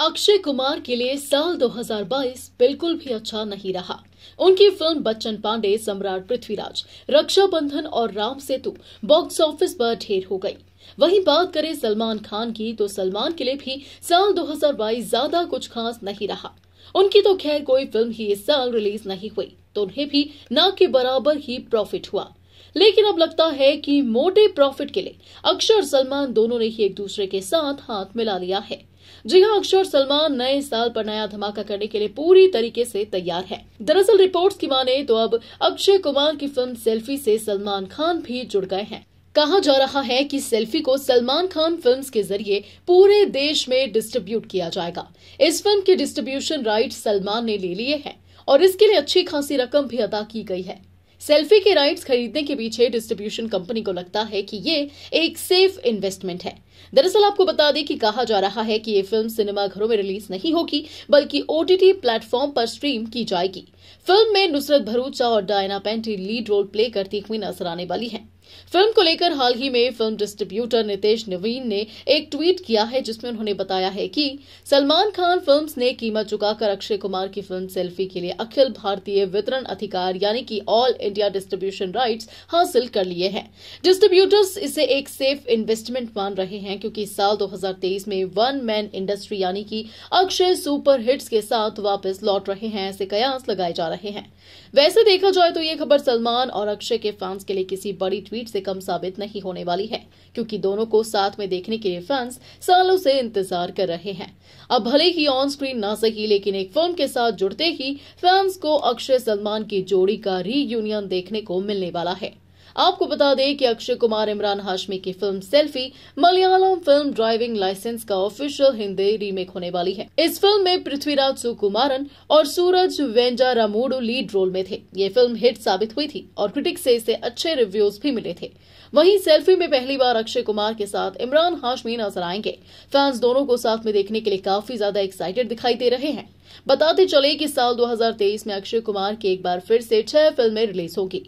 अक्षय कुमार के लिए साल 2022 बिल्कुल भी अच्छा नहीं रहा उनकी फिल्म बच्चन पांडे सम्राट पृथ्वीराज रक्षाबंधन और राम सेतु बॉक्स ऑफिस पर ढेर हो गई वहीं बात करें सलमान खान की तो सलमान के लिए भी साल 2022 ज्यादा कुछ खास नहीं रहा उनकी तो खैर कोई फिल्म ही इस साल रिलीज नहीं हुई तो उन्हें भी ना के बराबर ही प्रॉफिट हुआ लेकिन अब लगता है कि मोटे प्रॉफिट के लिए अक्षय और सलमान दोनों ने ही एक दूसरे के साथ हाथ मिला लिया है जी हाँ अक्षय और सलमान नए साल पर नया धमाका करने के लिए पूरी तरीके से तैयार है दरअसल रिपोर्ट्स की माने तो अब अक्षय कुमार की फिल्म सेल्फी से सलमान खान भी जुड़ गए हैं कहा जा रहा है कि सेल्फी को सलमान खान फिल्म्स के जरिए पूरे देश में डिस्ट्रीब्यूट किया जाएगा इस फिल्म के डिस्ट्रीब्यूशन राइट सलमान ने ले लिए हैं और इसके लिए अच्छी खासी रकम भी अदा की गई है सेल्फी के राइट्स खरीदने के पीछे डिस्ट्रीब्यूशन कंपनी को लगता है कि ये एक सेफ इन्वेस्टमेंट है दरअसल आपको बता दें कि कहा जा रहा है कि ये फिल्म सिनेमाघरों में रिलीज नहीं होगी बल्कि ओटीटी प्लेटफॉर्म पर स्ट्रीम की जाएगी फिल्म में नुसरत भरूचा और Diana Penty lead role play करती हुई नजर आने वाली हैं फिल्म को लेकर हाल ही में फिल्म डिस्ट्रीब्यूटर नितेश नवीन ने एक ट्वीट किया है जिसमें उन्होंने बताया है कि सलमान खान फिल्म्स ने कीमत चुकाकर अक्षय कुमार की फिल्म सेल्फी के लिए अखिल भारतीय वितरण अधिकार यानी कि ऑल इंडिया डिस्ट्रीब्यूशन राइट हासिल कर लिए हैं डिस्ट्रीब्यूटर्स इसे एक सेफ इन्वेस्टमेंट मान रहे हैं क्योंकि साल दो में वन मैन इंडस्ट्री यानी कि अक्षय सुपर हिट्स के साथ वापस लौट रहे हैं ऐसे कयास लगाए जा रहे हैं वैसे देखा जाए तो ये खबर सलमान और अक्षय के फैंस के लिए किसी बड़ी ट्वीट से से कम साबित नहीं होने वाली है क्योंकि दोनों को साथ में देखने के लिए फैंस सालों से इंतजार कर रहे हैं अब भले ही ऑन स्क्रीन ना सही लेकिन एक फिल्म के साथ जुड़ते ही फैंस को अक्षय सलमान की जोड़ी का रीयूनियन देखने को मिलने वाला है आपको बता दें कि अक्षय कुमार इमरान हाशमी की film selfie Malayalam film driving licence का ऑफिशियल हिंदी रीमेक होने वाली है इस फिल्म में पृथ्वीराज सुकुमारन और सूरज वेंजारामोडो लीड रोल में थे ये फिल्म हिट साबित हुई थी और क्रिटिक्स से इसे अच्छे रिव्यूज भी मिले थे वही सेल्फी में पहली बार अक्षय कुमार के साथ इमरान हाशमी नजर आएंगे फैंस दोनों को साथ में देखने के लिए काफी ज्यादा एक्साइटेड दिखाई दे रहे हैं बताते चले कि साल 2023 में अक्षय कुमार की एक बार फिर से छह फिल्में रिलीज होगी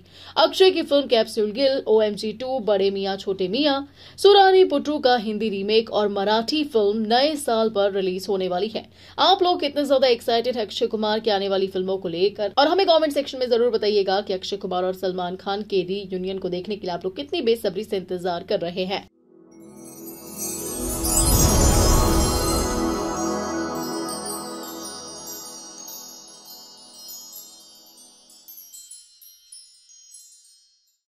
अक्षय की film cap capsule Gill O M G two Bade Miyan छोटे मियाँ सुरानी पुटू का हिंदी रीमेक और मराठी फिल्म नए साल पर रिलीज होने वाली है आप लोग कितने ज्यादा एक्साइटेड है अक्षय कुमार की आने वाली फिल्मों को लेकर और हमें कॉमेंट सेक्शन में जरूर बताइएगा की अक्षय कुमार और सलमान खान के री यूनियन को देखने के लिए आप लोग कितनी बेसब्री से इंतजार कर रहे हैं